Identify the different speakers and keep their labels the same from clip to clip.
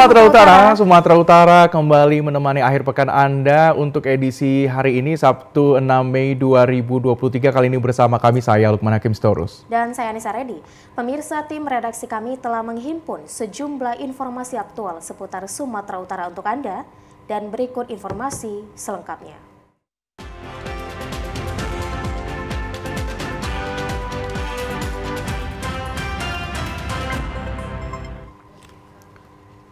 Speaker 1: Sumatera Utara,
Speaker 2: Sumatera Utara kembali menemani akhir pekan Anda untuk edisi hari ini Sabtu 6 Mei 2023 kali ini bersama kami saya Lukman Hakim Storus
Speaker 1: dan saya Anissa Redi. Pemirsa tim redaksi kami telah menghimpun sejumlah informasi aktual seputar Sumatera Utara untuk Anda dan berikut informasi selengkapnya.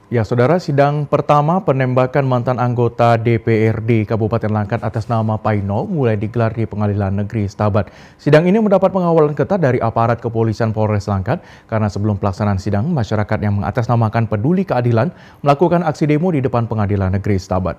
Speaker 2: Ya, saudara, sidang pertama penembakan mantan anggota DPRD Kabupaten Langkat atas nama Paino mulai digelar di Pengadilan Negeri Stabat. Sidang ini mendapat pengawalan ketat dari aparat kepolisian Polres Langkat karena sebelum pelaksanaan sidang, masyarakat yang mengatasnamakan peduli keadilan melakukan aksi demo di depan Pengadilan Negeri Stabat.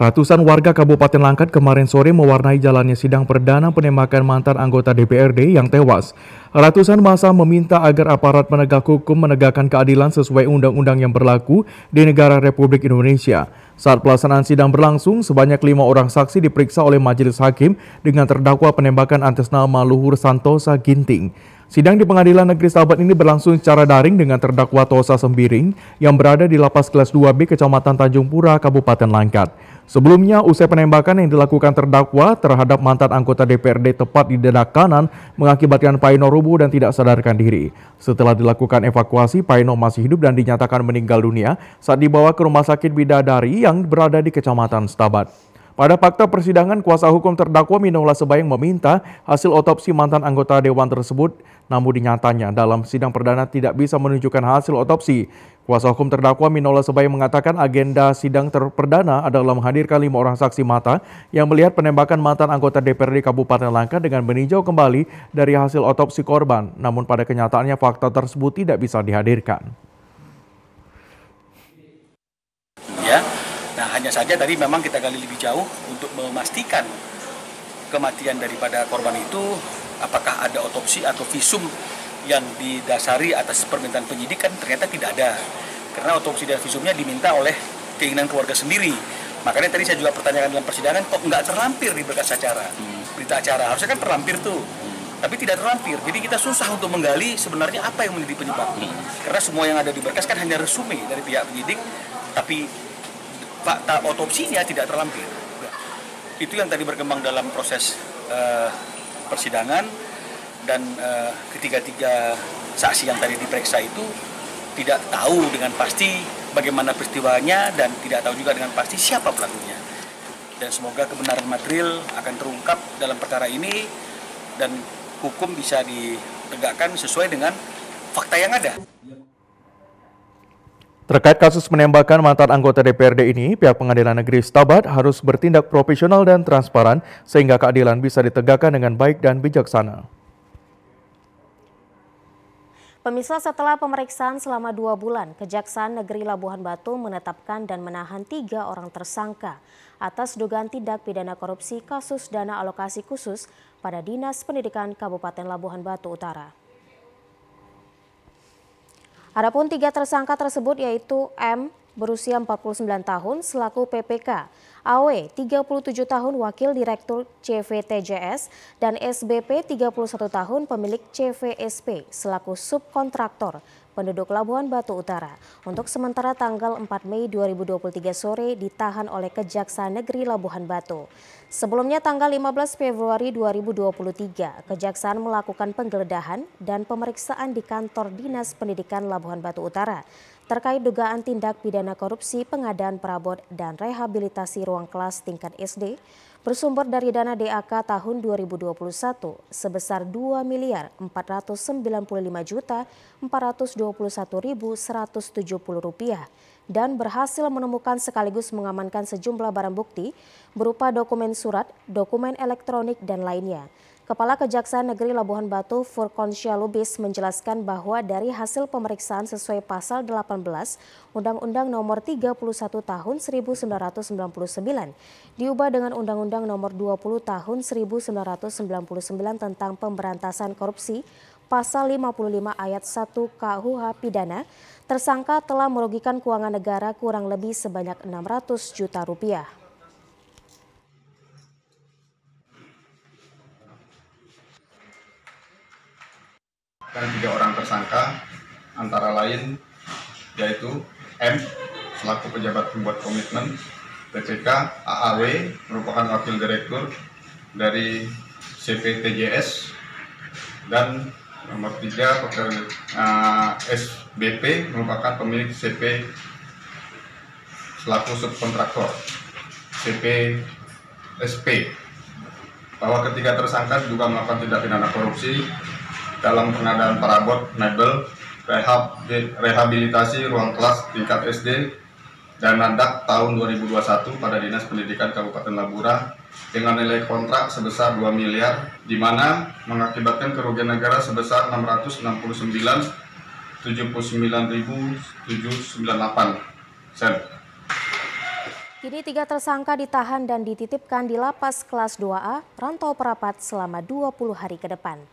Speaker 2: Ratusan warga Kabupaten Langkat kemarin sore mewarnai jalannya sidang perdana penembakan mantan anggota DPRD yang tewas. Ratusan masa meminta agar aparat penegak hukum menegakkan keadilan sesuai undang-undang yang berlaku di negara Republik Indonesia. Saat pelaksanaan sidang berlangsung, sebanyak lima orang saksi diperiksa oleh majelis hakim dengan terdakwa penembakan atas nama Luhur Santosa Ginting. Sidang di Pengadilan Negeri Sahabat ini berlangsung secara daring dengan terdakwa Tosa Sembiring yang berada di lapas kelas 2B Kecamatan Tanjung Pura, Kabupaten Langkat. Sebelumnya, usai penembakan yang dilakukan terdakwa terhadap mantan anggota DPRD tepat di dada kanan mengakibatkan Paino rubuh dan tidak sadarkan diri. Setelah dilakukan evakuasi, Paino masih hidup dan dinyatakan meninggal dunia saat dibawa ke rumah sakit Bidadari yang berada di Kecamatan Stabat. Pada fakta persidangan, kuasa hukum terdakwa Minola Sebayang meminta hasil otopsi mantan anggota Dewan tersebut, namun dinyatanya dalam sidang perdana tidak bisa menunjukkan hasil otopsi. Kuasa hukum terdakwa Minola Sebay mengatakan agenda sidang terperdana adalah menghadirkan lima orang saksi mata yang melihat penembakan mantan anggota DPRD Kabupaten Langka dengan meninjau kembali dari hasil otopsi korban. Namun pada kenyataannya fakta tersebut tidak bisa dihadirkan.
Speaker 3: Ya, nah hanya saja tadi memang kita gali lebih jauh untuk memastikan kematian daripada korban itu apakah ada otopsi atau visum yang didasari atas permintaan penyidikan ternyata tidak ada karena otopsi dan visumnya diminta oleh keinginan keluarga sendiri makanya tadi saya juga pertanyakan dalam persidangan kok nggak terlampir di berkas acara hmm. berita acara harusnya kan terlampir tuh hmm. tapi tidak terlampir. Jadi kita susah untuk menggali sebenarnya apa yang menjadi penyebab. Hmm. Karena semua yang ada di berkas kan hanya resume dari pihak penyidik, tapi fakta otopsinya tidak terlampir. Itu yang tadi berkembang dalam proses uh, persidangan dan uh, ketiga-tiga saksi yang tadi diperiksa itu tidak tahu dengan pasti bagaimana peristiwanya dan tidak tahu juga dengan pasti siapa pelakunya. Dan semoga kebenaran material akan terungkap dalam perkara ini dan hukum bisa ditegakkan sesuai dengan fakta yang ada.
Speaker 2: Terkait kasus penembakan mantan anggota DPRD ini, pihak pengadilan negeri Stabat harus bertindak profesional dan transparan sehingga keadilan bisa ditegakkan dengan baik dan bijaksana.
Speaker 1: Pemirsa setelah pemeriksaan selama dua bulan, Kejaksaan Negeri Labuhan Batu menetapkan dan menahan tiga orang tersangka atas dugaan tindak pidana korupsi kasus dana alokasi khusus pada Dinas Pendidikan Kabupaten Labuhan Batu Utara. Adapun tiga tersangka tersebut yaitu M berusia 49 tahun selaku PPK, AW 37 tahun wakil direktur CVTJS dan SBP 31 tahun pemilik CVSP selaku subkontraktor penduduk Labuhan Batu Utara. Untuk sementara tanggal 4 Mei 2023 sore ditahan oleh Kejaksaan Negeri Labuhan Batu. Sebelumnya tanggal 15 Februari 2023, Kejaksaan melakukan penggeledahan dan pemeriksaan di kantor Dinas Pendidikan Labuhan Batu Utara terkait dugaan tindak pidana korupsi pengadaan perabot dan rehabilitasi ruang kelas tingkat SD bersumber dari dana DAK tahun 2021 sebesar 2 miliar 495 juta 421.170 rupiah dan berhasil menemukan sekaligus mengamankan sejumlah barang bukti berupa dokumen surat, dokumen elektronik, dan lainnya. Kepala Kejaksaan Negeri Labuhan Batu Furkon Lubis menjelaskan bahwa dari hasil pemeriksaan sesuai pasal 18 Undang-Undang Nomor 31 Tahun 1999 diubah dengan Undang-Undang Nomor 20 Tahun 1999 tentang Pemberantasan Korupsi pasal 55 ayat 1 KUH pidana, tersangka telah merugikan keuangan negara kurang lebih sebanyak 600 juta rupiah.
Speaker 4: menetapkan tiga orang tersangka
Speaker 3: antara lain yaitu M selaku pejabat pembuat komitmen PPK AAW merupakan wakil direktur dari CPTJS dan nomor tiga pekerja uh, SBP merupakan pemilik CP selaku subkontraktor CP SP bahwa ketiga tersangka juga melakukan tindak pidana korupsi dalam pengadaan perabot mebel, rehab, rehabilitasi ruang kelas tingkat SD dan nadak tahun 2021 pada Dinas Pendidikan Kabupaten Labura dengan nilai kontrak sebesar 2 miliar di mana mengakibatkan kerugian negara sebesar 669 79.798 sen.
Speaker 1: Kini tiga tersangka ditahan dan dititipkan di lapas kelas 2A Rantau Perapat selama 20 hari ke depan.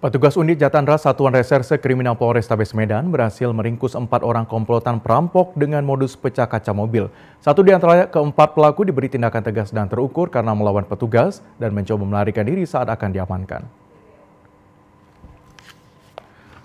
Speaker 2: Petugas unit Jatandra Satuan Reserse Kriminal Polrestabes Medan berhasil meringkus empat orang komplotan perampok dengan modus pecah kaca mobil. Satu di antara keempat pelaku diberi tindakan tegas dan terukur karena melawan petugas dan mencoba melarikan diri saat akan diamankan.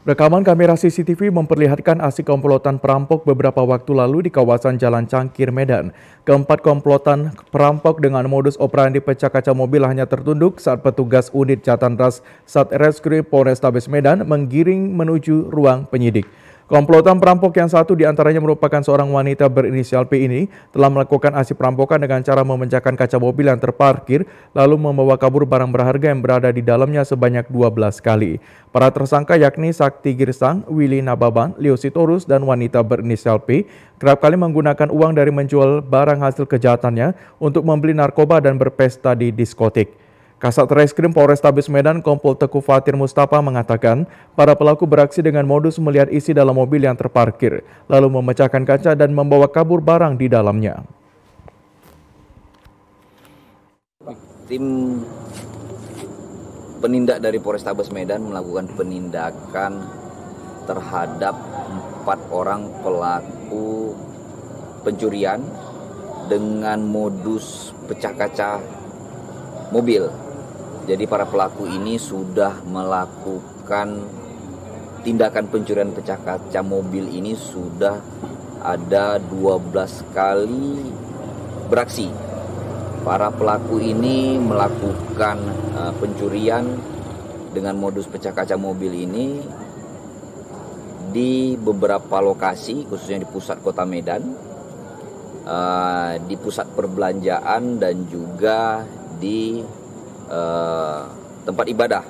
Speaker 2: Rekaman kamera CCTV memperlihatkan aksi komplotan perampok beberapa waktu lalu di kawasan Jalan Cangkir, Medan. Keempat komplotan perampok dengan modus operandi pecah kaca mobil hanya tertunduk saat petugas unit Jatan Ras Satreskrim Polrestabes Medan menggiring menuju ruang penyidik. Komplotan perampok yang satu diantaranya merupakan seorang wanita berinisial P ini telah melakukan aksi perampokan dengan cara memecahkan kaca mobil yang terparkir lalu membawa kabur barang berharga yang berada di dalamnya sebanyak 12 kali. Para tersangka yakni Sakti Girsang, Willy Nababan, Leo Sitorus, dan wanita berinisial P kerap kali menggunakan uang dari menjual barang hasil kejahatannya untuk membeli narkoba dan berpesta di diskotik. Kasat Reskrim Polres Polrestabes Medan Kompol Teku Fatir Mustafa mengatakan, para pelaku beraksi dengan modus melihat isi dalam mobil yang terparkir, lalu memecahkan kaca dan membawa kabur barang di dalamnya.
Speaker 4: Tim penindak dari Polres Tabes Medan melakukan penindakan terhadap empat orang pelaku pencurian dengan modus pecah kaca mobil jadi para pelaku ini sudah melakukan tindakan pencurian pecah kaca mobil ini sudah ada 12 kali beraksi. Para pelaku ini melakukan eh, pencurian dengan modus pecah kaca mobil ini di beberapa lokasi khususnya di pusat kota Medan, eh, di pusat perbelanjaan dan juga di Eh, tempat ibadah.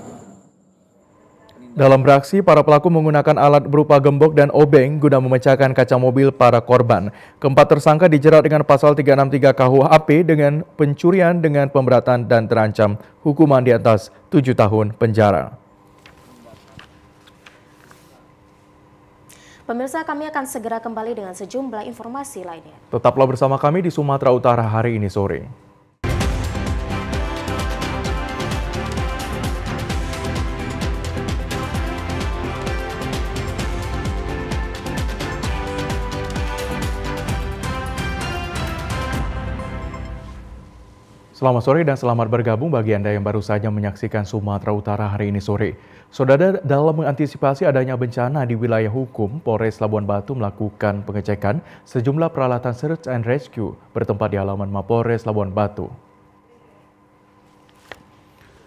Speaker 2: Dalam beraksi, para pelaku menggunakan alat berupa gembok dan obeng guna memecahkan kaca mobil para korban. Keempat tersangka dijerat dengan pasal 363 KUHP dengan pencurian dengan pemberatan dan terancam hukuman di atas 7 tahun penjara.
Speaker 1: Pemirsa kami akan segera kembali dengan sejumlah informasi lainnya.
Speaker 2: Tetaplah bersama kami di Sumatera Utara hari ini sore. Selamat sore dan selamat bergabung bagi Anda yang baru saja menyaksikan Sumatera Utara hari ini sore. Saudara, dalam mengantisipasi adanya bencana di wilayah hukum, Polres Labuan Batu melakukan pengecekan sejumlah peralatan search and rescue bertempat di halaman Mapolres Labuan Batu.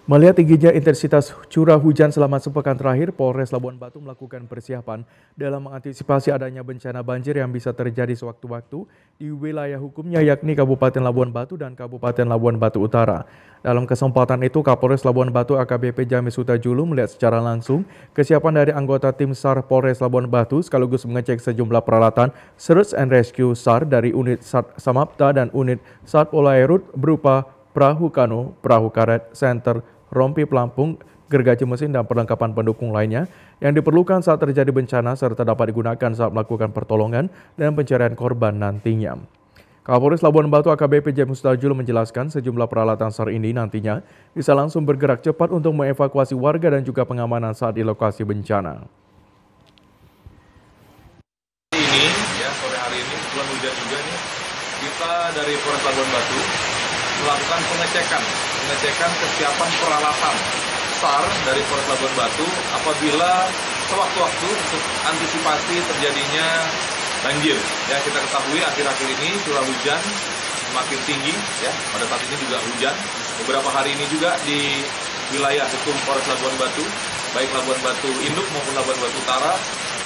Speaker 2: Melihat tingginya intensitas curah hujan selama sepekan terakhir, Polres Labuan Batu melakukan persiapan dalam mengantisipasi adanya bencana banjir yang bisa terjadi sewaktu-waktu di wilayah hukumnya yakni Kabupaten Labuan Batu dan Kabupaten Labuan Batu Utara. Dalam kesempatan itu, Kapolres Labuan Batu AKBP Jamis Huta Julu melihat secara langsung kesiapan dari anggota tim SAR Polres Labuan Batu sekaligus mengecek sejumlah peralatan Search and Rescue SAR dari unit SAR Samapta dan unit SAR Polairut berupa perahu kano, perahu karet, center rompi pelampung, gergaji mesin, dan perlengkapan pendukung lainnya yang diperlukan saat terjadi bencana serta dapat digunakan saat melakukan pertolongan dan pencarian korban nantinya. Kapolres Labuan Batu AKBP James Tajul menjelaskan sejumlah peralatan SAR ini nantinya bisa langsung bergerak cepat untuk mengevakuasi warga dan juga pengamanan saat di lokasi bencana.
Speaker 3: Ini ya sore hari ini setelah hujan juga nih kita dari Polres Labuan Batu
Speaker 4: melakukan pengecekan pengecekan kesiapan peralatan SAR dari Polres Labuan Batu apabila sewaktu-waktu untuk antisipasi terjadinya banjir. Ya kita ketahui akhir-akhir ini curah hujan semakin tinggi ya. Pada saat
Speaker 3: ini juga hujan. Beberapa hari ini juga di wilayah hukum Polres Labuan Batu
Speaker 2: baik Labuan Batu Induk maupun Labuan Batu Utara,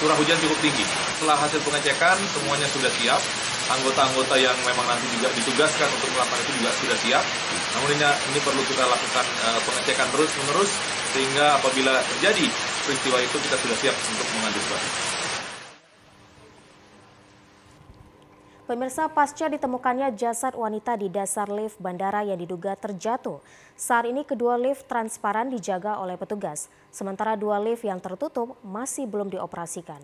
Speaker 2: curah hujan cukup tinggi. Setelah hasil pengecekan, semuanya sudah siap. Anggota-anggota yang memang nanti juga ditugaskan untuk melakukan itu juga sudah siap. Namun ini, ini perlu kita lakukan uh, pengecekan terus-menerus sehingga apabila
Speaker 4: terjadi peristiwa itu kita sudah siap untuk mengantisipasi.
Speaker 1: Pemirsa pasca ditemukannya jasad wanita di dasar lift bandara yang diduga terjatuh. Saat ini kedua lift transparan dijaga oleh petugas, sementara dua lift yang tertutup masih belum dioperasikan.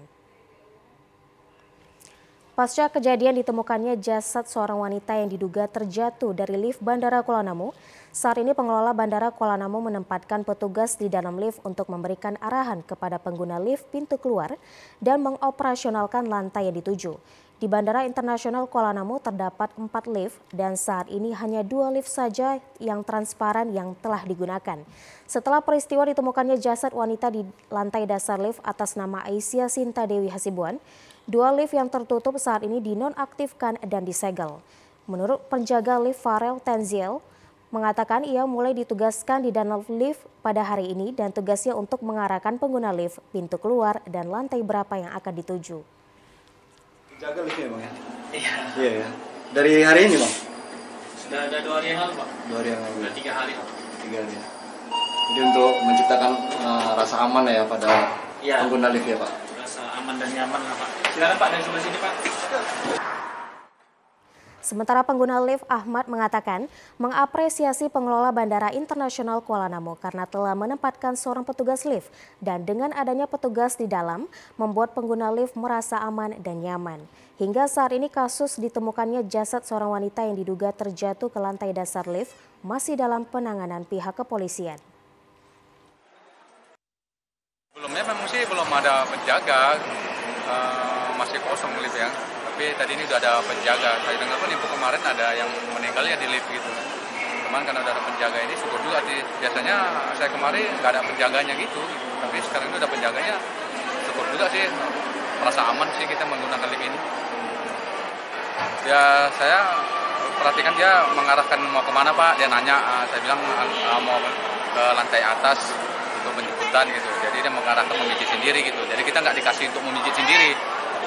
Speaker 1: Pasca kejadian ditemukannya jasad seorang wanita yang diduga terjatuh dari lift Bandara Kuala Namu, saat ini pengelola Bandara Kuala Namu menempatkan petugas di dalam lift untuk memberikan arahan kepada pengguna lift pintu keluar dan mengoperasionalkan lantai yang dituju. Di Bandara Internasional Kuala Namu terdapat empat lift dan saat ini hanya dua lift saja yang transparan yang telah digunakan. Setelah peristiwa ditemukannya jasad wanita di lantai dasar lift atas nama Aisyah Sinta Dewi Hasibuan, dua lift yang tertutup saat ini dinonaktifkan dan disegel. Menurut penjaga lift Farel Tenziel, mengatakan ia mulai ditugaskan di dalam Lift pada hari ini dan tugasnya untuk mengarahkan pengguna lift, pintu keluar, dan lantai berapa yang akan dituju.
Speaker 4: Jaga liftnya bang ya? Iya. Iya ya.
Speaker 3: Dari hari ini bang?
Speaker 4: Sudah ada dua hari yang lalu pak Dua hari yang lalu. Sudah tiga hari. pak Tiga hari. Ya. Jadi untuk menciptakan uh, rasa aman ya pada ya. pengguna lift ya pak. Rasa aman dan nyaman lah pak. Silakan pak dari sebelah sini pak.
Speaker 1: Sementara pengguna lift Ahmad mengatakan mengapresiasi pengelola Bandara Internasional Kuala Namu karena telah menempatkan seorang petugas lift dan dengan adanya petugas di dalam membuat pengguna lift merasa aman dan nyaman. Hingga saat ini kasus ditemukannya jasad seorang wanita yang diduga terjatuh ke lantai dasar lift masih dalam penanganan pihak kepolisian.
Speaker 4: Sebelumnya memang sih belum ada penjaga, uh, masih kosong lift ya tapi tadi ini udah ada penjaga saya dengar pun ibu kemarin ada yang meninggal ya di lift gitu cuman karena udah ada penjaga ini syukur juga sih biasanya saya kemarin nggak ada penjaganya gitu tapi sekarang ini udah penjaganya syukur juga sih merasa aman sih kita menggunakan lift ini ya saya perhatikan dia mengarahkan mau kemana pak dia nanya ah, saya bilang ah, ah, mau ke lantai atas untuk penjemputan gitu jadi dia mengarahkan memijit sendiri gitu jadi kita nggak dikasih untuk memijit sendiri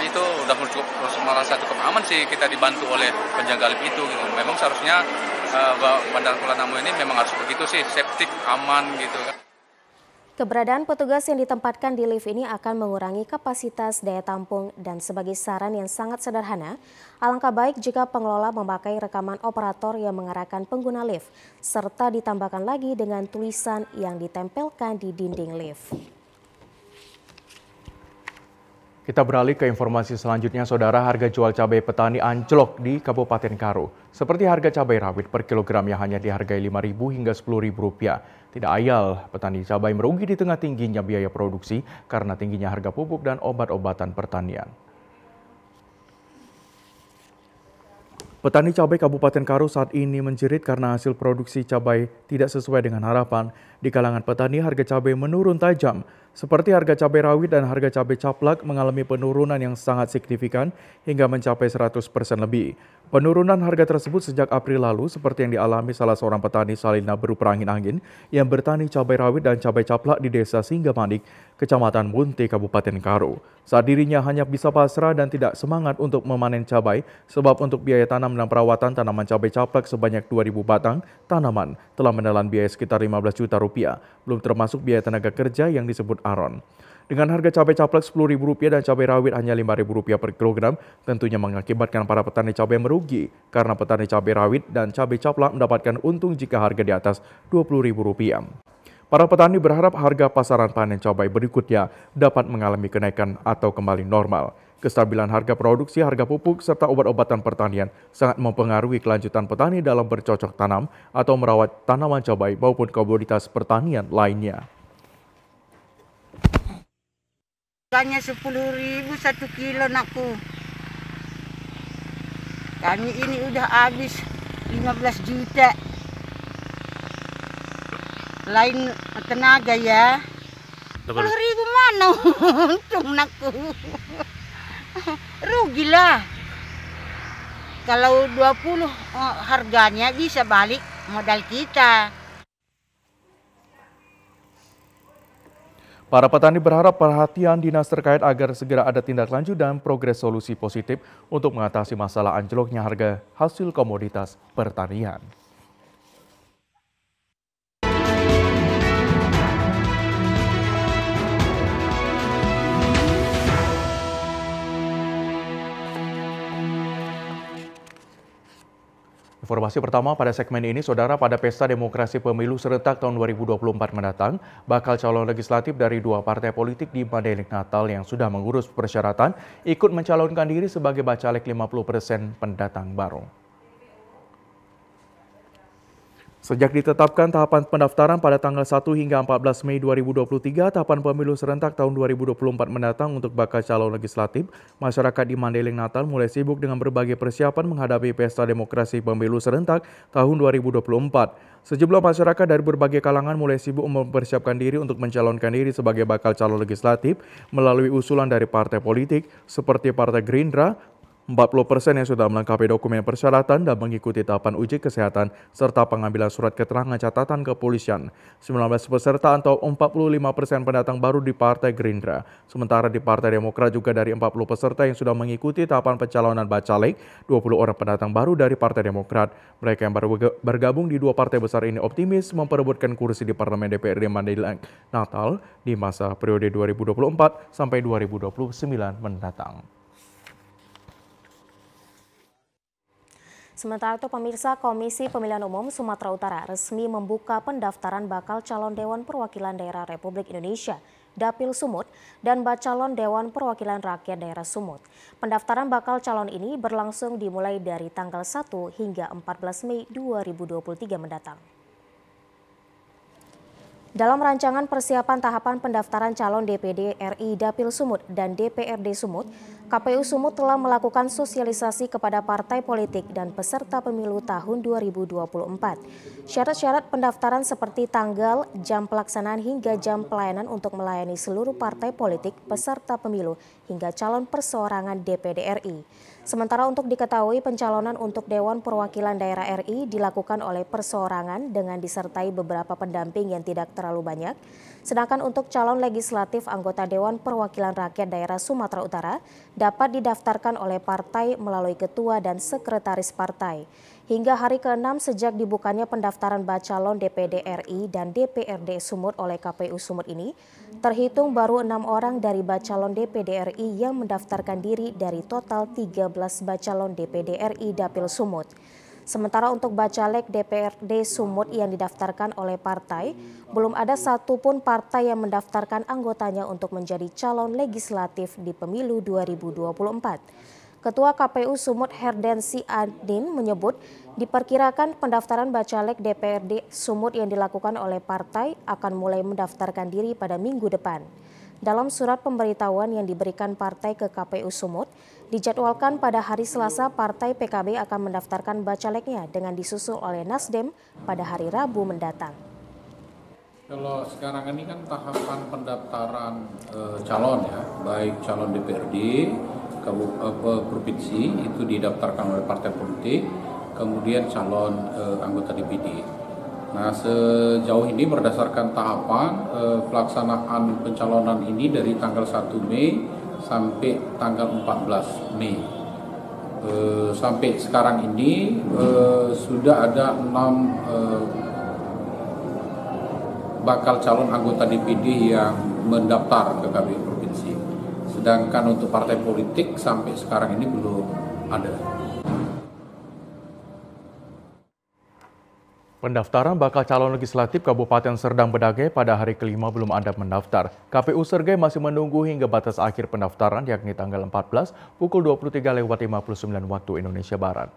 Speaker 4: itu udah cukup merasa cukup aman sih kita dibantu oleh penjaga lift itu gitu. memang seharusnya uh, eh, bandara Kuala Namu ini memang harus begitu sih septik aman gitu kan
Speaker 1: Keberadaan petugas yang ditempatkan di lift ini akan mengurangi kapasitas daya tampung dan sebagai saran yang sangat sederhana, alangkah baik jika pengelola memakai rekaman operator yang mengarahkan pengguna lift, serta ditambahkan lagi dengan tulisan yang ditempelkan di dinding lift.
Speaker 2: Kita beralih ke informasi selanjutnya, saudara. Harga jual cabai petani anjlok di Kabupaten Karo. Seperti harga cabai rawit per kilogram yang hanya dihargai lima 5000 hingga rp rupiah, Tidak ayal, petani cabai merugi di tengah tingginya biaya produksi karena tingginya harga pupuk dan obat-obatan pertanian. Petani cabai Kabupaten Karo saat ini menjerit karena hasil produksi cabai tidak sesuai dengan harapan. Di kalangan petani, harga cabai menurun tajam. Seperti harga cabai rawit dan harga cabai caplak mengalami penurunan yang sangat signifikan hingga mencapai 100% lebih. Penurunan harga tersebut sejak April lalu seperti yang dialami salah seorang petani Salina berupa angin-angin yang bertani cabai rawit dan cabai caplak di desa Singgamanik, Kecamatan Munti, Kabupaten Karo. Saat dirinya hanya bisa pasrah dan tidak semangat untuk memanen cabai sebab untuk biaya tanam dan perawatan tanaman cabai caplak sebanyak 2.000 batang tanaman telah menelan biaya sekitar 15 juta rupiah, belum termasuk biaya tenaga kerja yang disebut Aron. Dengan harga cabai caplek Rp10.000 dan cabai rawit hanya Rp5.000 per kilogram, tentunya mengakibatkan para petani cabai merugi karena petani cabai rawit dan cabai caplek mendapatkan untung jika harga di atas Rp20.000. Para petani berharap harga pasaran panen cabai berikutnya dapat mengalami kenaikan atau kembali normal. Kestabilan harga produksi, harga pupuk, serta obat-obatan pertanian sangat mempengaruhi kelanjutan petani dalam bercocok tanam atau merawat tanaman cabai maupun komoditas pertanian lainnya.
Speaker 5: Harganya sepuluh ribu satu kilo naku. Kami ini udah habis 15 juta. Lain tenaga ya. Sepuluh ribu mana untung naku. Rugi lah. Kalau 20 puluh oh, harganya bisa balik modal kita.
Speaker 2: Para petani berharap perhatian dinas terkait agar segera ada tindak lanjut dan progres solusi positif untuk mengatasi masalah anjloknya harga hasil komoditas pertanian. Informasi pertama pada segmen ini, Saudara, pada Pesta Demokrasi Pemilu Serentak tahun 2024 mendatang, bakal calon legislatif dari dua partai politik di Mandailing Natal yang sudah mengurus persyaratan ikut mencalonkan diri sebagai bacalek 50% pendatang baru. Sejak ditetapkan tahapan pendaftaran pada tanggal 1 hingga 14 Mei 2023, tahapan pemilu serentak tahun 2024 mendatang untuk bakal calon legislatif, masyarakat di Mandailing Natal mulai sibuk dengan berbagai persiapan menghadapi pesta demokrasi pemilu serentak tahun 2024. Sejumlah masyarakat dari berbagai kalangan mulai sibuk mempersiapkan diri untuk mencalonkan diri sebagai bakal calon legislatif melalui usulan dari partai politik seperti Partai Gerindra, 40% yang sudah melengkapi dokumen persyaratan dan mengikuti tahapan uji kesehatan serta pengambilan surat keterangan catatan kepolisian. 19 peserta atau 45% persen pendatang baru di Partai Gerindra. Sementara di Partai Demokrat juga dari 40 peserta yang sudah mengikuti tahapan pencalonan Bacalek, 20 orang pendatang baru dari Partai Demokrat. Mereka yang baru bergabung di dua partai besar ini optimis memperebutkan kursi di Parlemen DPRD Mandailing Natal di masa periode 2024 sampai 2029 mendatang.
Speaker 1: Sementara itu pemirsa Komisi Pemilihan Umum Sumatera Utara resmi membuka pendaftaran bakal calon Dewan Perwakilan Daerah Republik Indonesia Dapil Sumut, dan Bacalon Dewan Perwakilan Rakyat Daerah Sumut. Pendaftaran bakal calon ini berlangsung dimulai dari tanggal 1 hingga 14 Mei 2023 mendatang. Dalam rancangan persiapan tahapan pendaftaran calon DPD RI Dapil Sumut dan DPRD Sumut, KPU Sumut telah melakukan sosialisasi kepada partai politik dan peserta pemilu tahun 2024. Syarat-syarat pendaftaran seperti tanggal, jam pelaksanaan hingga jam pelayanan untuk melayani seluruh partai politik peserta pemilu hingga calon perseorangan DPD RI. Sementara untuk diketahui pencalonan untuk Dewan Perwakilan Daerah RI dilakukan oleh perseorangan dengan disertai beberapa pendamping yang tidak terlalu banyak. Sedangkan untuk calon legislatif anggota Dewan Perwakilan Rakyat Daerah Sumatera Utara dapat didaftarkan oleh partai melalui ketua dan sekretaris partai hingga hari ke-6 sejak dibukanya pendaftaran bacalon DPD RI dan DPRD Sumut oleh KPU Sumut ini, terhitung baru enam orang dari bacalon DPD RI yang mendaftarkan diri dari total 13 bacalon DPD RI Dapil Sumut. Sementara untuk bacalek DPRD Sumut yang didaftarkan oleh partai, belum ada satupun partai yang mendaftarkan anggotanya untuk menjadi calon legislatif di pemilu 2024. Ketua KPU Sumut Herdensi Adin menyebut diperkirakan pendaftaran bacalek DPRD Sumut yang dilakukan oleh partai akan mulai mendaftarkan diri pada minggu depan. Dalam surat pemberitahuan yang diberikan partai ke KPU Sumut, dijadwalkan pada hari Selasa partai PKB akan mendaftarkan bacaleknya dengan disusul oleh Nasdem pada hari Rabu mendatang.
Speaker 4: Kalau sekarang ini kan tahapan pendaftaran e, calon ya, baik calon DPRD, kabupaten provinsi itu didaftarkan oleh partai politik, kemudian calon e, anggota DPD. Nah sejauh ini berdasarkan tahapan e, pelaksanaan pencalonan ini dari tanggal 1 Mei sampai tanggal 14 Mei. E, sampai sekarang ini e, sudah ada 6 e, bakal calon anggota DPD yang mendaftar ke KPU provinsi. Sedangkan untuk partai politik sampai sekarang ini belum ada.
Speaker 2: Pendaftaran bakal calon legislatif Kabupaten Serdang Bedagai pada hari kelima belum ada mendaftar. KPU Sergai masih menunggu hingga batas akhir pendaftaran yakni tanggal 14 pukul 23 lewat 59 waktu Indonesia Barat.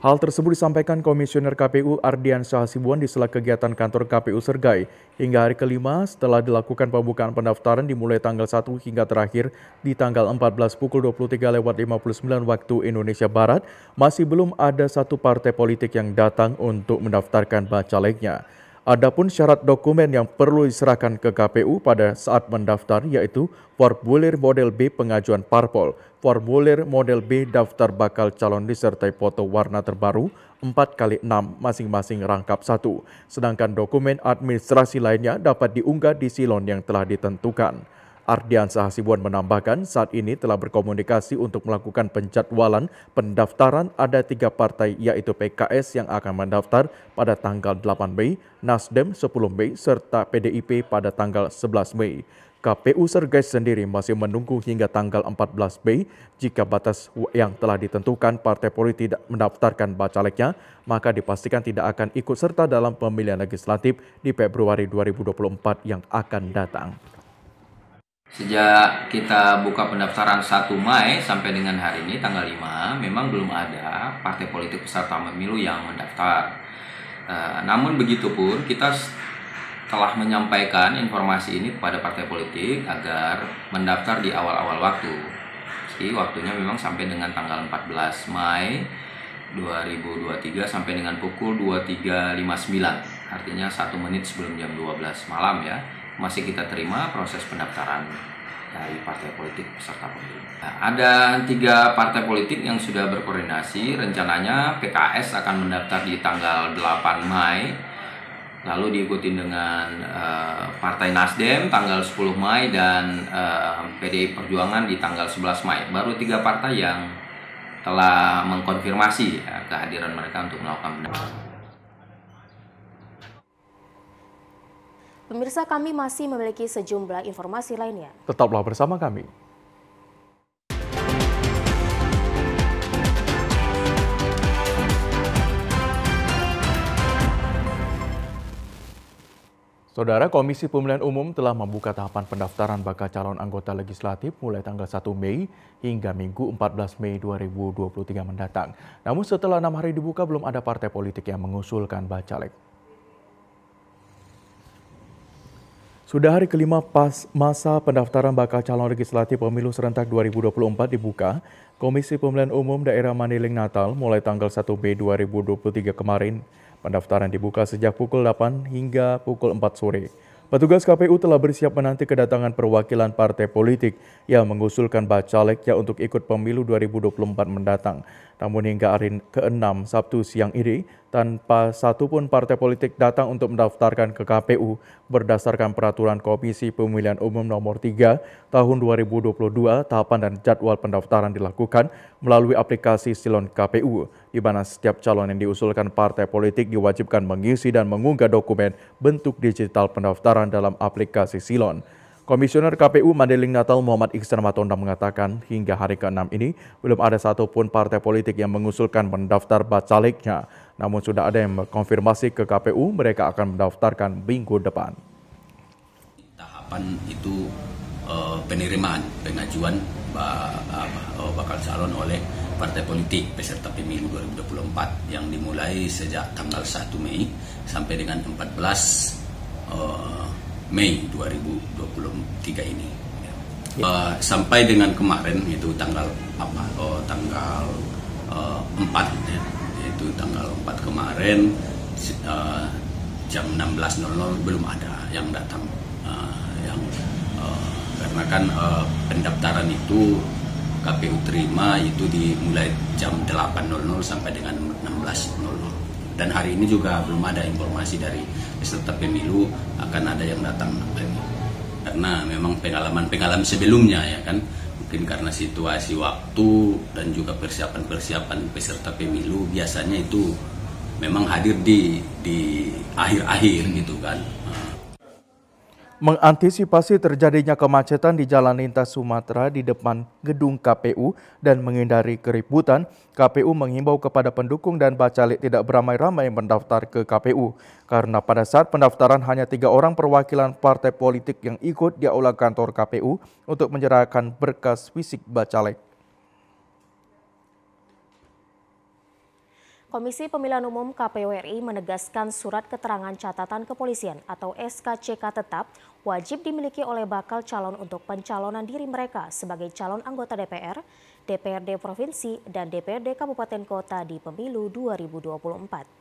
Speaker 2: Hal tersebut disampaikan Komisioner KPU Ardian Sahasibuan di sela kegiatan kantor KPU Sergai hingga hari kelima setelah dilakukan pembukaan pendaftaran dimulai tanggal 1 hingga terakhir di tanggal 14 pukul 23 lewat 59 waktu Indonesia Barat masih belum ada satu partai politik yang datang untuk mendaftarkan bacalegnya. Adapun syarat dokumen yang perlu diserahkan ke KPU pada saat mendaftar yaitu formulir model B pengajuan parpol, formulir model B daftar bakal calon disertai foto warna terbaru 4 kali 6 masing-masing rangkap satu. Sedangkan dokumen administrasi lainnya dapat diunggah di silon yang telah ditentukan. Ardiansa Hasibuan menambahkan saat ini telah berkomunikasi untuk melakukan penjadwalan pendaftaran ada tiga partai yaitu PKS yang akan mendaftar pada tanggal 8 Mei, Nasdem 10 Mei, serta PDIP pada tanggal 11 Mei. KPU Sergei sendiri masih menunggu hingga tanggal 14 Mei jika batas yang telah ditentukan partai politik mendaftarkan bacaleknya, maka dipastikan tidak akan ikut serta dalam pemilihan legislatif di Februari 2024 yang akan datang.
Speaker 4: Sejak kita buka pendaftaran 1 Mei sampai dengan hari ini tanggal 5 memang belum ada partai politik peserta pemilu yang mendaftar. Uh, namun begitu pun kita telah menyampaikan informasi ini kepada partai politik agar mendaftar di awal-awal waktu. Jadi waktunya memang sampai dengan tanggal 14 Mei 2023 sampai dengan pukul 23.59. Artinya satu menit sebelum jam 12 malam ya masih kita terima proses pendaftaran dari partai politik peserta pemilu. Nah, ada tiga partai politik yang sudah berkoordinasi. Rencananya PKS akan mendaftar di tanggal 8 Mei, lalu diikuti dengan uh, Partai Nasdem tanggal 10 Mei dan uh, eh, PDI Perjuangan di tanggal 11 Mei. Baru tiga partai yang telah mengkonfirmasi ya, kehadiran mereka untuk
Speaker 2: melakukan pendaftaran.
Speaker 1: Pemirsa kami masih memiliki sejumlah informasi lainnya.
Speaker 2: Tetaplah bersama kami. Saudara Komisi Pemilihan Umum telah membuka tahapan pendaftaran bakal calon anggota legislatif mulai tanggal 1 Mei hingga Minggu 14 Mei 2023 mendatang. Namun setelah enam hari dibuka belum ada partai politik yang mengusulkan bacalek. Sudah hari kelima pas masa pendaftaran bakal calon legislatif pemilu serentak 2024 dibuka, Komisi Pemilihan Umum Daerah Maniling Natal mulai tanggal 1B 2023 kemarin. Pendaftaran dibuka sejak pukul 8 hingga pukul 4 sore. Petugas KPU telah bersiap menanti kedatangan perwakilan partai politik yang mengusulkan bacaleknya untuk ikut pemilu 2024 mendatang. Namun hingga hari ke-6 Sabtu siang ini, tanpa satupun partai politik datang untuk mendaftarkan ke KPU berdasarkan peraturan Komisi Pemilihan Umum Nomor 3 Tahun 2022, tahapan dan jadwal pendaftaran dilakukan melalui aplikasi Silon KPU, di mana setiap calon yang diusulkan partai politik diwajibkan mengisi dan mengunggah dokumen bentuk digital pendaftaran dalam aplikasi Silon. Komisioner KPU Mandeling Natal Muhammad Iksan Matonda mengatakan hingga hari ke-6 ini belum ada satupun partai politik yang mengusulkan mendaftar bacaleknya. Namun sudah ada yang mengkonfirmasi ke KPU mereka akan mendaftarkan minggu depan.
Speaker 3: Tahapan itu uh, penerimaan, pengajuan eh, bakal calon oleh partai politik peserta pemilu 2024 yang dimulai sejak tanggal 1 Mei sampai dengan 14 uh, Mei 2023 ini. Uh, sampai dengan kemarin itu tanggal apa? Oh, tanggal uh, eh, 4 ya. Itu tanggal 4 kemarin uh, jam 16.00 belum ada yang datang uh, yang uh, karena kan uh, pendaftaran itu KPU terima itu dimulai jam 8.00 sampai dengan 16.00 dan hari ini juga belum ada informasi dari peserta pemilu akan ada yang datang karena memang pengalaman-pengalaman sebelumnya ya kan mungkin karena situasi waktu dan juga persiapan-persiapan peserta pemilu biasanya itu memang hadir di di akhir-akhir gitu kan
Speaker 2: mengantisipasi terjadinya kemacetan di Jalan Lintas Sumatera di depan gedung KPU dan menghindari keributan, KPU menghimbau kepada pendukung dan bacalek tidak beramai-ramai mendaftar ke KPU. Karena pada saat pendaftaran hanya tiga orang perwakilan partai politik yang ikut di aula kantor KPU untuk menyerahkan berkas fisik bacalek.
Speaker 1: Komisi Pemilihan Umum KPU RI menegaskan surat keterangan catatan kepolisian atau SKCK tetap wajib dimiliki oleh bakal calon untuk pencalonan diri mereka sebagai calon anggota DPR, DPRD Provinsi, dan DPRD Kabupaten Kota di Pemilu 2024.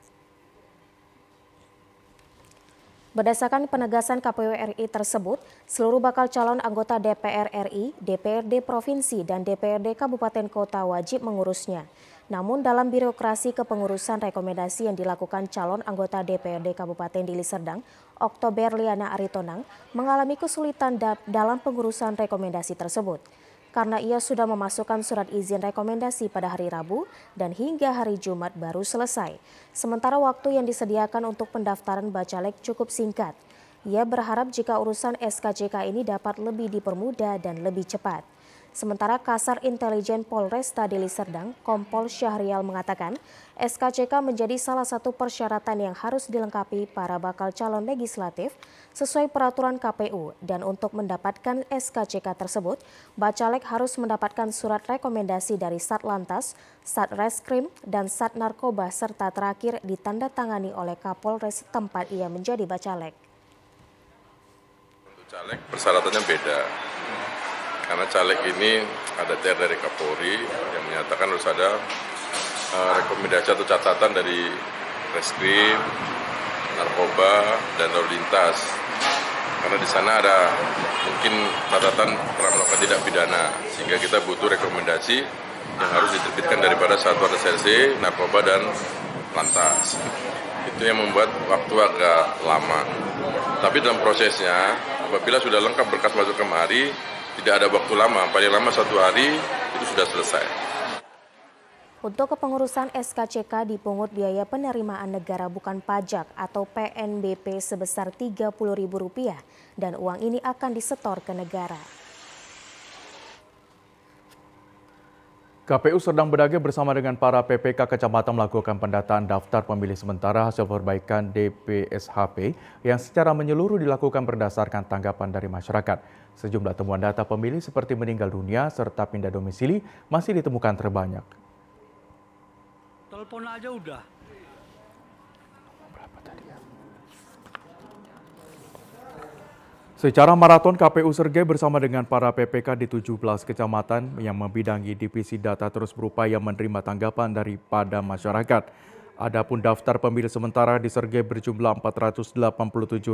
Speaker 1: Berdasarkan penegasan KPU RI tersebut, seluruh bakal calon anggota DPR RI, DPRD Provinsi, dan DPRD Kabupaten Kota wajib mengurusnya. Namun dalam birokrasi kepengurusan rekomendasi yang dilakukan calon anggota DPRD Kabupaten Dili Serdang Oktober Liana Aritonang, mengalami kesulitan da dalam pengurusan rekomendasi tersebut. Karena ia sudah memasukkan surat izin rekomendasi pada hari Rabu dan hingga hari Jumat baru selesai. Sementara waktu yang disediakan untuk pendaftaran bacalek cukup singkat. Ia berharap jika urusan SKJK ini dapat lebih dipermudah dan lebih cepat. Sementara Kasar Intelijen Polres Deli Serdang, Kompol Syahrial mengatakan, SKCK menjadi salah satu persyaratan yang harus dilengkapi para bakal calon legislatif sesuai peraturan KPU dan untuk mendapatkan SKCK tersebut, Bacalek harus mendapatkan surat rekomendasi dari Satlantas, Satreskrim, dan Satnarkoba serta terakhir ditandatangani oleh Kapolres tempat ia menjadi Bacalek. Untuk caleg
Speaker 2: persyaratannya beda karena caleg ini ada TR dari Kapolri yang menyatakan harus ada eh, rekomendasi atau catatan dari
Speaker 3: reskrim, narkoba, dan lalu lintas.
Speaker 2: Karena di sana ada mungkin catatan pernah melakukan tidak pidana, sehingga kita butuh rekomendasi yang harus diterbitkan daripada satuan reserse, narkoba, dan
Speaker 4: lantas. Itu yang membuat waktu agak lama. Tapi dalam prosesnya, apabila sudah lengkap berkas masuk kemari, tidak ada waktu lama, paling lama satu hari itu sudah selesai.
Speaker 1: Untuk kepengurusan SKCK dipungut biaya penerimaan negara bukan pajak atau PNBP sebesar Rp30.000 dan uang ini akan disetor ke negara.
Speaker 2: KPU sedang Bedagai bersama dengan para PPK Kecamatan melakukan pendataan daftar pemilih sementara hasil perbaikan DPSHP yang secara menyeluruh dilakukan berdasarkan tanggapan dari masyarakat. Sejumlah temuan data pemilih seperti meninggal dunia serta pindah domisili masih ditemukan terbanyak.
Speaker 3: Telepon aja udah. Berapa tadi ya?
Speaker 2: Secara maraton KPU Sergei bersama dengan para PPK di 17 kecamatan yang membidangi divisi data terus berupaya menerima tanggapan daripada masyarakat. Adapun daftar pemilih sementara di Sergei berjumlah 487.193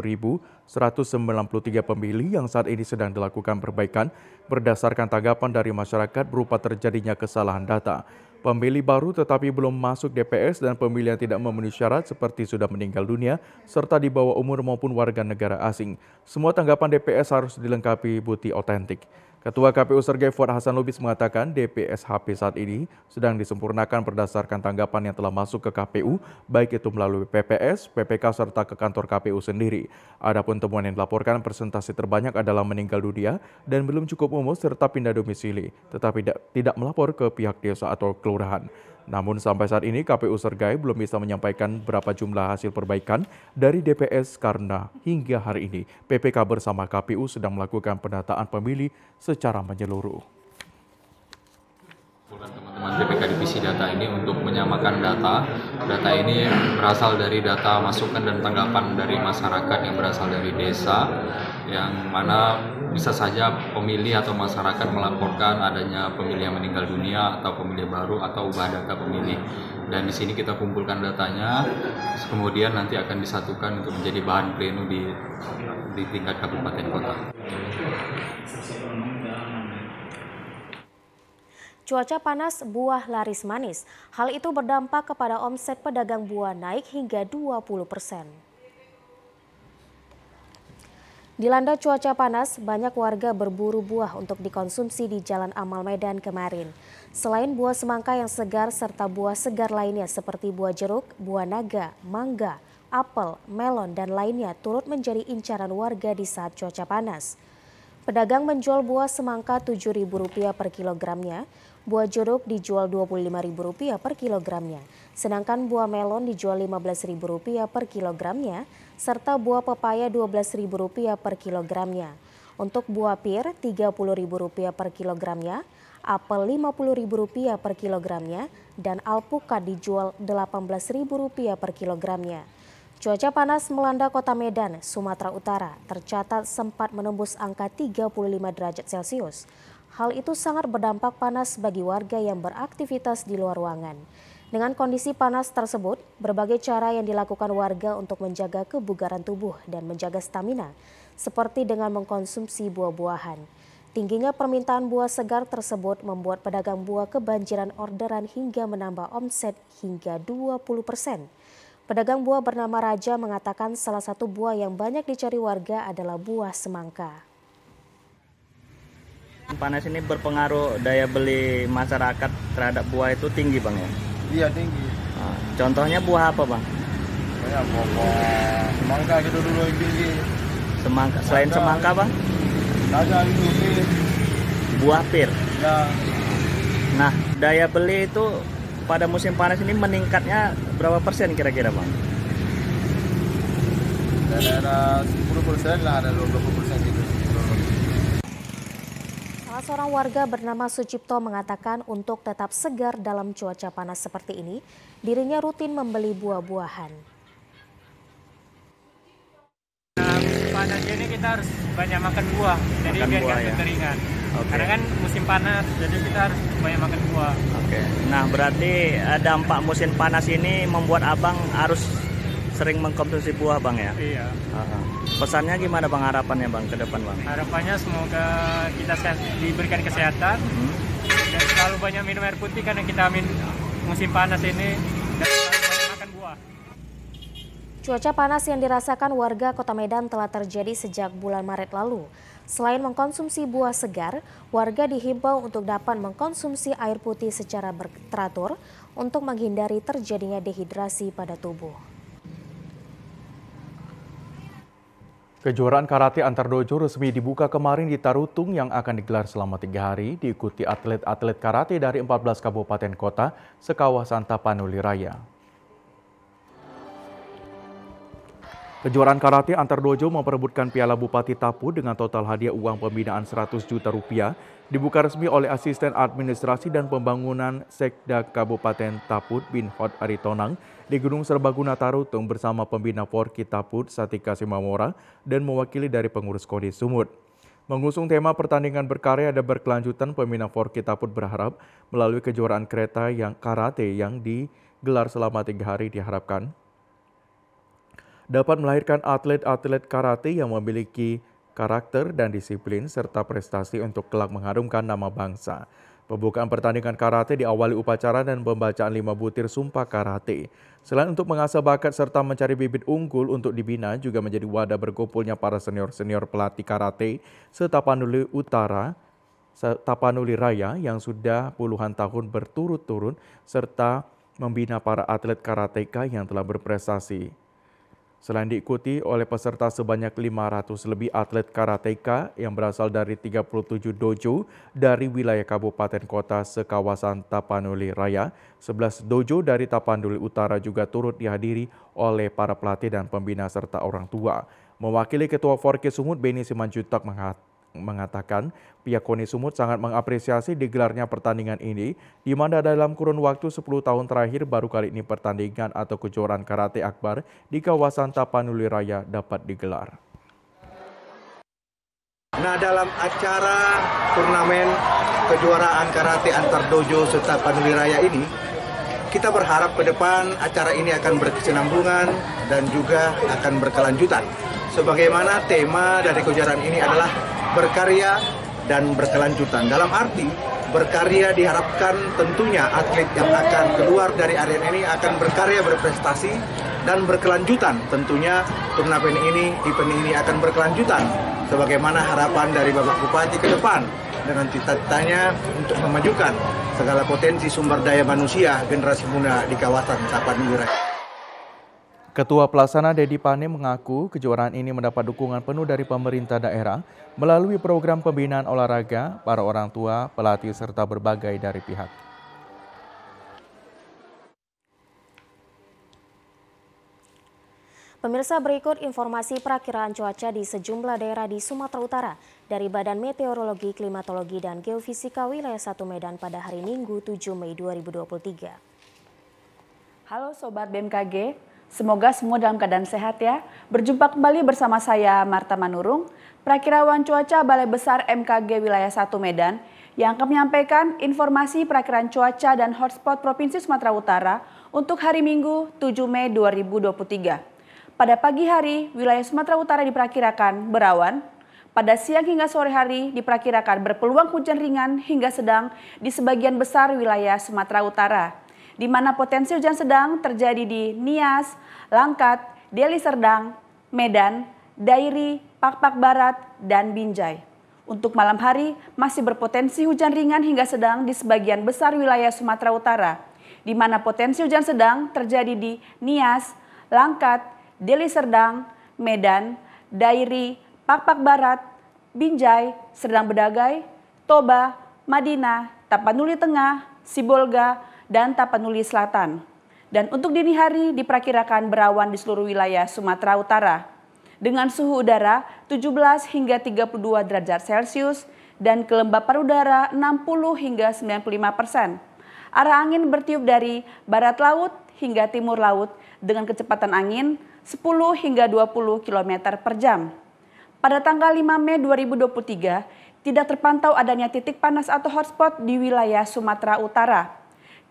Speaker 2: pemilih yang saat ini sedang dilakukan perbaikan berdasarkan tanggapan dari masyarakat berupa terjadinya kesalahan data. Pemilih baru tetapi belum masuk DPS dan pemilih yang tidak memenuhi syarat seperti sudah meninggal dunia serta di bawah umur maupun warga negara asing. Semua tanggapan DPS harus dilengkapi bukti otentik. Ketua KPU Sergei Fuad Hasan Lubis mengatakan DPSHP saat ini sedang disempurnakan berdasarkan tanggapan yang telah masuk ke KPU, baik itu melalui PPS, PPK, serta ke kantor KPU sendiri. Adapun temuan yang dilaporkan presentasi terbanyak adalah meninggal dunia dan belum cukup umur serta pindah domisili, tetapi tidak melapor ke pihak desa atau kelurahan. Namun sampai saat ini KPU Sergai belum bisa menyampaikan berapa jumlah hasil perbaikan dari DPS karena hingga hari ini PPK bersama KPU sedang melakukan pendataan pemilih secara menyeluruh
Speaker 4: usulan teman-teman BPK Divisi Data ini untuk menyamakan data. Data ini berasal dari data masukan dan tanggapan dari masyarakat yang berasal dari desa, yang mana bisa saja pemilih atau masyarakat melaporkan adanya pemilih yang meninggal dunia atau pemilih baru atau ubah data pemilih. Dan di sini kita kumpulkan datanya, kemudian nanti akan disatukan untuk menjadi bahan pleno di di tingkat kabupaten kota.
Speaker 1: Cuaca panas, buah laris manis. Hal itu berdampak kepada omset pedagang buah naik hingga 20 persen. Dilanda cuaca panas, banyak warga berburu buah untuk dikonsumsi di Jalan Amal Medan kemarin. Selain buah semangka yang segar serta buah segar lainnya seperti buah jeruk, buah naga, mangga, apel, melon, dan lainnya turut menjadi incaran warga di saat cuaca panas. Pedagang menjual buah semangka Rp7.000 per kilogramnya, Buah jeruk dijual Rp25.000 per kilogramnya, sedangkan buah melon dijual Rp15.000 per kilogramnya, serta buah pepaya Rp12.000 per kilogramnya. Untuk buah pir Rp30.000 per kilogramnya, apel Rp50.000 per kilogramnya, dan alpukat dijual Rp18.000 per kilogramnya. Cuaca panas melanda kota Medan, Sumatera Utara, tercatat sempat menembus angka 35 derajat Celcius. Hal itu sangat berdampak panas bagi warga yang beraktivitas di luar ruangan. Dengan kondisi panas tersebut, berbagai cara yang dilakukan warga untuk menjaga kebugaran tubuh dan menjaga stamina, seperti dengan mengkonsumsi buah-buahan. Tingginya permintaan buah segar tersebut membuat pedagang buah kebanjiran orderan hingga menambah omset hingga 20 persen. Pedagang buah bernama Raja mengatakan salah satu buah yang banyak dicari warga adalah buah semangka.
Speaker 4: Panas ini berpengaruh daya beli masyarakat terhadap buah itu tinggi bang ya? Iya tinggi. Nah, contohnya buah apa bang? Ya buah semangka gitu dulu yang tinggi. Semangka. Selain ada, semangka bang? Ada itu pir. Buah pir. Ya. Nah daya beli itu pada musim panas ini meningkatnya berapa persen kira-kira bang?
Speaker 3: Daerah 10 persen lah ada 20 persen
Speaker 1: Salah seorang warga bernama Sucipto mengatakan untuk tetap segar dalam cuaca panas seperti ini, dirinya rutin membeli buah-buahan.
Speaker 4: panas ini kita harus banyak makan buah, jadi makan biar buah, ya? Okay. Karena kan musim panas, jadi kita harus banyak makan buah. Oke. Okay. Nah, berarti eh, dampak musim panas ini membuat abang harus sering mengkonsumsi buah bang ya? Iya. Uh-huh. Pesannya gimana bang harapannya bang ke depan bang? Harapannya semoga kita diberikan kesehatan hmm. dan selalu banyak minum air putih karena kita amin musim panas ini dan makan buah.
Speaker 1: Cuaca panas yang dirasakan warga Kota Medan telah terjadi sejak bulan Maret lalu. Selain mengkonsumsi buah segar, warga dihimbau untuk dapat mengkonsumsi air putih secara teratur untuk menghindari terjadinya dehidrasi pada tubuh.
Speaker 2: Kejuaraan karate antar dojo resmi dibuka kemarin di Tarutung yang akan digelar selama tiga hari, diikuti atlet-atlet karate dari 14 kabupaten kota sekawasan Tapanuli Raya. Kejuaraan karate antar dojo memperebutkan Piala Bupati Tapu dengan total hadiah uang pembinaan 100 juta rupiah dibuka resmi oleh Asisten Administrasi dan Pembangunan Sekda Kabupaten Taput bin Hot Aritonang di Gunung Serbaguna Tarutung bersama pembina Forki Taput Satika Simamora dan mewakili dari pengurus Kodi Sumut. Mengusung tema pertandingan berkarya dan berkelanjutan, pembina Forki Taput berharap melalui kejuaraan kereta yang karate yang digelar selama tiga hari diharapkan dapat melahirkan atlet-atlet karate yang memiliki karakter dan disiplin serta prestasi untuk kelak mengharumkan nama bangsa. Pembukaan pertandingan karate diawali upacara dan pembacaan lima butir sumpah karate. Selain untuk mengasah bakat serta mencari bibit unggul untuk dibina, juga menjadi wadah berkumpulnya para senior-senior pelatih karate serta Panuli Utara, serta Raya yang sudah puluhan tahun berturut-turut serta membina para atlet karateka yang telah berprestasi Selain diikuti oleh peserta sebanyak 500 lebih atlet karateka yang berasal dari 37 dojo dari wilayah kabupaten kota sekawasan Tapanuli Raya, 11 dojo dari Tapanuli Utara juga turut dihadiri oleh para pelatih dan pembina serta orang tua. Mewakili Ketua Forke Sumut, Beni Simanjutak mengatakan, mengatakan pihak KONI Sumut sangat mengapresiasi digelarnya pertandingan ini, di mana dalam kurun waktu 10 tahun terakhir baru kali ini pertandingan atau kejuaraan karate akbar di kawasan Tapanuli Raya dapat digelar.
Speaker 4: Nah dalam acara turnamen kejuaraan karate antar dojo serta Panuli Raya ini, kita berharap ke depan acara ini akan berkesinambungan dan juga akan berkelanjutan. Sebagaimana tema dari kejuaraan ini adalah berkarya dan berkelanjutan. Dalam arti berkarya
Speaker 2: diharapkan tentunya atlet yang akan keluar dari arena ini akan berkarya berprestasi dan berkelanjutan. Tentunya turnamen ini, event ini akan berkelanjutan
Speaker 4: sebagaimana harapan dari Bapak Bupati ke depan dengan cita-citanya untuk memajukan
Speaker 2: segala potensi sumber daya manusia generasi muda di kawasan Tapanuli. Ketua Pelaksana Dedi Pane mengaku kejuaraan ini mendapat dukungan penuh dari pemerintah daerah melalui program pembinaan olahraga, para orang tua, pelatih, serta berbagai dari pihak.
Speaker 1: Pemirsa berikut informasi perakiraan cuaca di sejumlah daerah di Sumatera Utara dari Badan Meteorologi, Klimatologi, dan Geofisika Wilayah 1 Medan pada hari Minggu 7 Mei 2023. Halo Sobat BMKG,
Speaker 5: Semoga semua dalam keadaan sehat ya. Berjumpa kembali bersama saya Marta Manurung, Prakirawan Cuaca Balai Besar MKG Wilayah 1 Medan yang akan menyampaikan informasi perakiraan cuaca dan hotspot Provinsi Sumatera Utara untuk hari Minggu 7 Mei 2023. Pada pagi hari, wilayah Sumatera Utara diperkirakan berawan, pada siang hingga sore hari diperkirakan berpeluang hujan ringan hingga sedang di sebagian besar wilayah Sumatera Utara di mana potensi hujan sedang terjadi di Nias, Langkat, Deli Serdang, Medan, Dairi, Pakpak Barat, dan Binjai. Untuk malam hari, masih berpotensi hujan ringan hingga sedang di sebagian besar wilayah Sumatera Utara, di mana potensi hujan sedang terjadi di Nias, Langkat, Deli Serdang, Medan, Dairi, Pakpak Barat, Binjai, Serdang Bedagai, Toba, Madinah, Tapanuli Tengah, Sibolga, dan Tapanuli Selatan. Dan untuk dini hari diperkirakan berawan di seluruh wilayah Sumatera Utara dengan suhu udara 17 hingga 32 derajat Celcius dan kelembapan udara 60 hingga 95 persen. Arah angin bertiup dari barat laut hingga timur laut dengan kecepatan angin 10 hingga 20 km per jam. Pada tanggal 5 Mei 2023, tidak terpantau adanya titik panas atau hotspot di wilayah Sumatera Utara.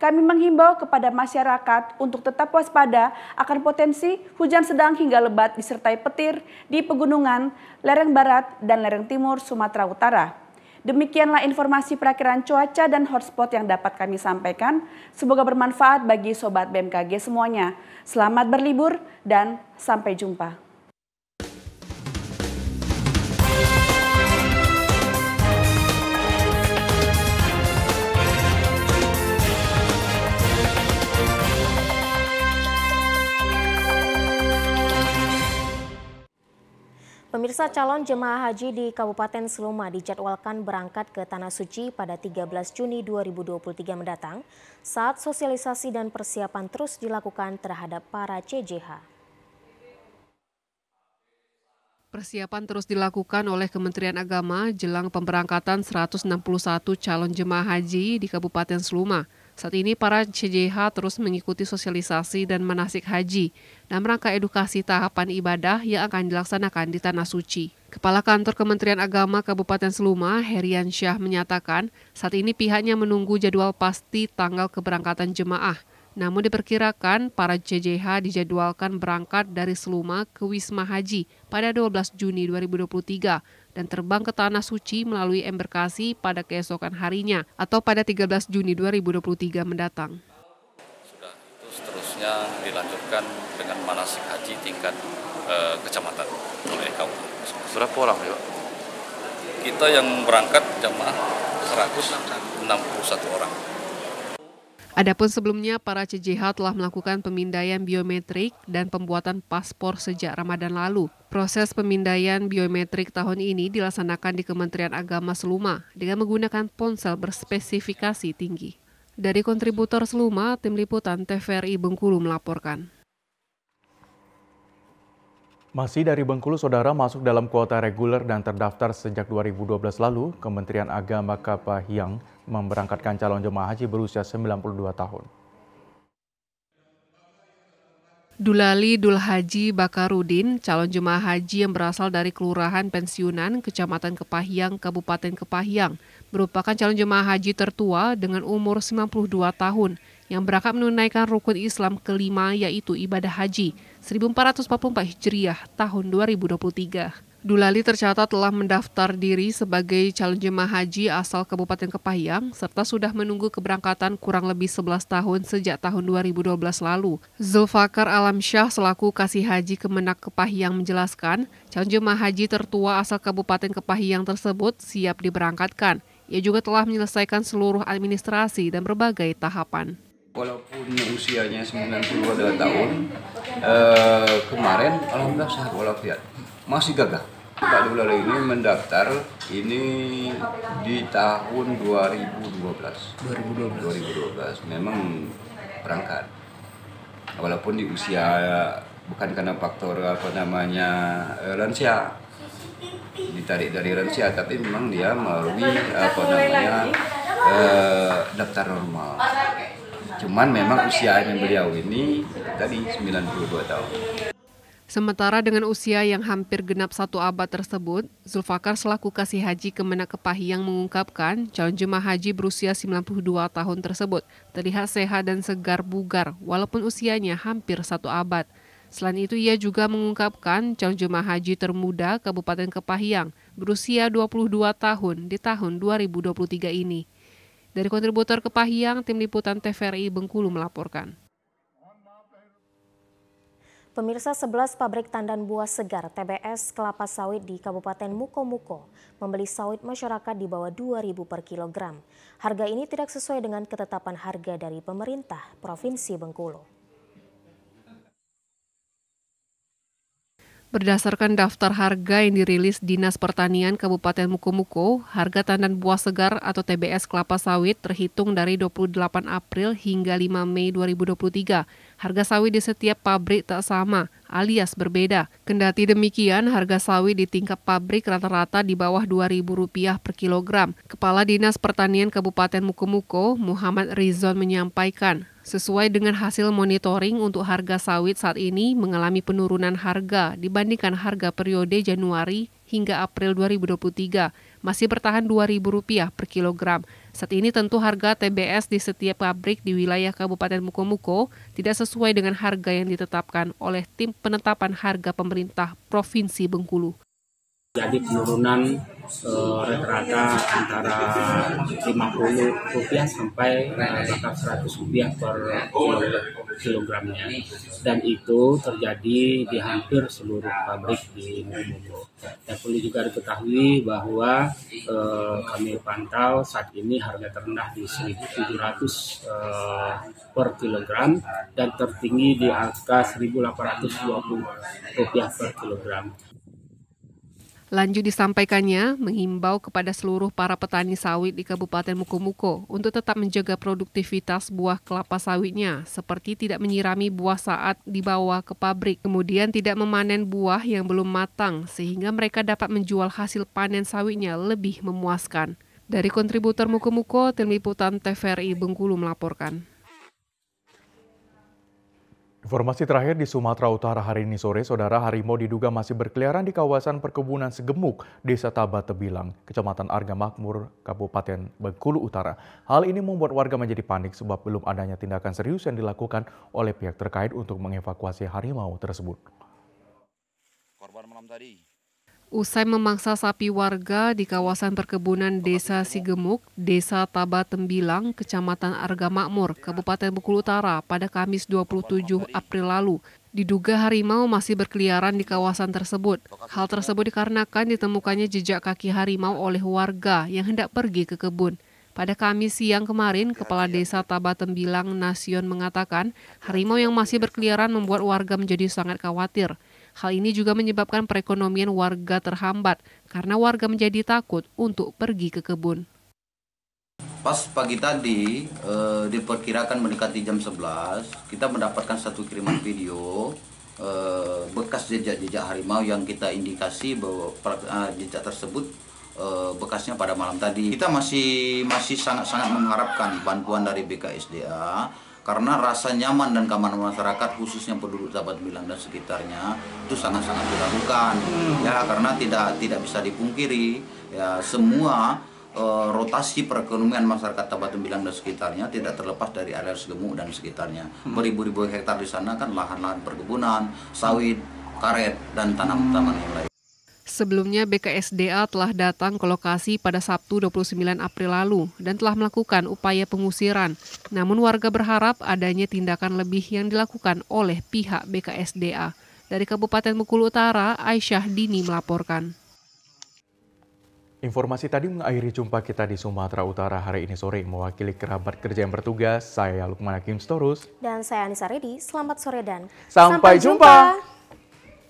Speaker 5: Kami menghimbau kepada masyarakat untuk tetap waspada akan potensi hujan sedang hingga lebat disertai petir di pegunungan, lereng barat, dan lereng timur Sumatera Utara. Demikianlah informasi perakiran cuaca dan hotspot yang dapat kami sampaikan. Semoga bermanfaat bagi Sobat BMKG semuanya. Selamat berlibur dan sampai jumpa.
Speaker 1: Pemirsa calon jemaah haji di Kabupaten Seluma dijadwalkan berangkat ke Tanah Suci pada 13 Juni 2023 mendatang saat sosialisasi dan persiapan terus dilakukan terhadap para CJH.
Speaker 6: Persiapan terus dilakukan oleh Kementerian Agama jelang pemberangkatan 161 calon jemaah haji di Kabupaten Seluma. Saat ini para CJH terus mengikuti sosialisasi dan manasik haji dan rangka edukasi tahapan ibadah yang akan dilaksanakan di Tanah Suci. Kepala Kantor Kementerian Agama Kabupaten Seluma, Herian Syah menyatakan, saat ini pihaknya menunggu jadwal pasti tanggal keberangkatan jemaah. Namun diperkirakan para CJH dijadwalkan berangkat dari Seluma ke Wisma Haji pada 12 Juni 2023 dan terbang ke Tanah Suci melalui embarkasi pada keesokan harinya atau pada 13 Juni 2023 mendatang.
Speaker 4: Sudah itu seterusnya dilanjutkan dengan manasik haji tingkat eh, kecamatan oleh kaum. Berapa orang ya Kita yang berangkat jamaah 161 orang.
Speaker 6: Adapun sebelumnya, para CJH telah melakukan pemindaian biometrik dan pembuatan paspor sejak Ramadan lalu. Proses pemindaian biometrik tahun ini dilaksanakan di Kementerian Agama Seluma dengan menggunakan ponsel berspesifikasi tinggi. Dari kontributor Seluma, tim liputan TVRI Bengkulu melaporkan.
Speaker 2: Masih dari Bengkulu, Saudara masuk dalam kuota reguler dan terdaftar sejak 2012 lalu, Kementerian Agama Kapahiang memberangkatkan calon jemaah haji berusia 92 tahun.
Speaker 6: Dulali Dulhaji Bakarudin, calon jemaah haji yang berasal dari Kelurahan Pensiunan, Kecamatan Kepahyang, Kabupaten Kepahyang, merupakan calon jemaah haji tertua dengan umur 92 tahun yang berangkat menunaikan rukun Islam kelima yaitu ibadah haji. 1444 Hijriah tahun 2023. Dulali tercatat telah mendaftar diri sebagai calon jemaah haji asal Kabupaten Kepahyang serta sudah menunggu keberangkatan kurang lebih 11 tahun sejak tahun 2012 lalu. Zulfakar Alam Alamsyah selaku kasih haji Kemenak Kepahyang menjelaskan, calon jemaah haji tertua asal Kabupaten Kepahyang tersebut siap diberangkatkan. Ia juga telah menyelesaikan seluruh administrasi dan berbagai tahapan.
Speaker 3: Walaupun usianya 92 tahun, eh, kemarin alhamdulillah sehat walafiat. Masih gagah. Pak Dula ini mendaftar ini di tahun 2012. 2012. 2012 memang perangkat. Walaupun di usia bukan karena faktor apa namanya eh, lansia ditarik dari lansia tapi memang dia melalui apa namanya eh, daftar normal. Cuman memang usianya beliau ini tadi 92
Speaker 6: tahun. Sementara dengan usia yang hampir genap satu abad tersebut, Zulfakar selaku kasih haji Kemenak Kepahiang mengungkapkan calon jemaah haji berusia 92 tahun tersebut terlihat sehat dan segar bugar walaupun usianya hampir satu abad. Selain itu ia juga mengungkapkan calon jemaah haji termuda Kabupaten Kepahiang berusia 22 tahun di tahun 2023 ini. Dari kontributor Kepahyang, tim liputan TVRI Bengkulu melaporkan.
Speaker 1: Pemirsa 11 pabrik tandan buah segar TBS kelapa sawit di Kabupaten Mukomuko membeli sawit masyarakat di bawah 2.000 per kilogram. Harga ini tidak sesuai dengan ketetapan harga dari pemerintah Provinsi Bengkulu.
Speaker 6: Berdasarkan daftar harga yang dirilis Dinas Pertanian Kabupaten Mukomuko, harga tandan buah segar atau TBS kelapa sawit terhitung dari 28 April hingga 5 Mei 2023 Harga sawi di setiap pabrik tak sama, alias berbeda. Kendati demikian, harga sawi di tingkat pabrik rata-rata di bawah Rp2.000 per kilogram. Kepala Dinas Pertanian Kabupaten Mukomuko, Muhammad Rizon menyampaikan, Sesuai dengan hasil monitoring untuk harga sawit saat ini mengalami penurunan harga dibandingkan harga periode Januari hingga April 2023 masih bertahan Rp2.000 per kilogram. Saat ini tentu harga TBS di setiap pabrik di wilayah Kabupaten Mukomuko tidak sesuai dengan harga yang ditetapkan oleh tim penetapan harga pemerintah Provinsi Bengkulu
Speaker 3: jadi penurunan rata eh, rata-rata antara 50 rupiah sampai eh, seratus 100 rupiah per kilogramnya dan itu terjadi di hampir seluruh pabrik di Mojokerto. Dan perlu juga diketahui bahwa eh, kami pantau saat ini harga terendah di 1.700 eh, per kilogram dan tertinggi di angka 1.820 rupiah per kilogram.
Speaker 6: Lanjut disampaikannya menghimbau kepada seluruh para petani sawit di Kabupaten Mukomuko untuk tetap menjaga produktivitas buah kelapa sawitnya, seperti tidak menyirami buah saat dibawa ke pabrik, kemudian tidak memanen buah yang belum matang sehingga mereka dapat menjual hasil panen sawitnya lebih memuaskan. Dari kontributor Mukomuko, tim liputan TVRI Bengkulu melaporkan.
Speaker 2: Informasi terakhir di Sumatera Utara hari ini sore, saudara harimau diduga masih berkeliaran di kawasan perkebunan Segemuk, Desa Taba Tebilang, Kecamatan Arga Makmur, Kabupaten Bengkulu Utara. Hal ini membuat warga menjadi panik sebab belum adanya tindakan serius yang dilakukan oleh pihak terkait untuk mengevakuasi harimau tersebut. Korban malam tadi
Speaker 6: Usai memangsa sapi warga di kawasan perkebunan Desa Sigemuk, Desa Taba Tembilang, Kecamatan Arga Makmur, Kabupaten Bukul Utara pada Kamis 27 April lalu, diduga harimau masih berkeliaran di kawasan tersebut. Hal tersebut dikarenakan ditemukannya jejak kaki harimau oleh warga yang hendak pergi ke kebun. Pada Kamis siang kemarin, Kepala Desa Taba Tembilang Nasion mengatakan harimau yang masih berkeliaran membuat warga menjadi sangat khawatir. Hal ini juga menyebabkan perekonomian warga terhambat karena warga menjadi takut untuk pergi ke kebun.
Speaker 4: Pas pagi tadi e, diperkirakan mendekati jam 11, kita mendapatkan satu kiriman video e, bekas jejak-jejak harimau yang kita indikasi bahwa eh, jejak tersebut e, bekasnya pada malam tadi. Kita masih masih sangat-sangat mengharapkan bantuan dari BKSDA karena rasa nyaman dan keamanan masyarakat khususnya penduduk Sahabat Bilang dan sekitarnya itu sangat-sangat dilakukan hmm. ya karena tidak tidak bisa dipungkiri ya semua eh, rotasi perekonomian masyarakat Tabatun Bilang dan sekitarnya tidak terlepas dari area segemuk dan sekitarnya hmm. beribu-ribu hektar di sana kan lahan-lahan perkebunan sawit karet dan tanam-tanaman yang lain
Speaker 6: Sebelumnya BKSDA telah datang ke lokasi pada Sabtu 29 April lalu dan telah melakukan upaya pengusiran. Namun warga berharap adanya tindakan lebih yang dilakukan oleh pihak BKSDA. Dari Kabupaten Bengkulu Utara, Aisyah Dini melaporkan.
Speaker 2: Informasi tadi mengakhiri jumpa kita di Sumatera Utara hari ini sore. Mewakili kerabat kerja yang bertugas, saya Lukman Hakim Storus.
Speaker 1: Dan saya Anissa Redi. Selamat sore dan sampai, sampai jumpa.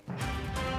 Speaker 1: jumpa.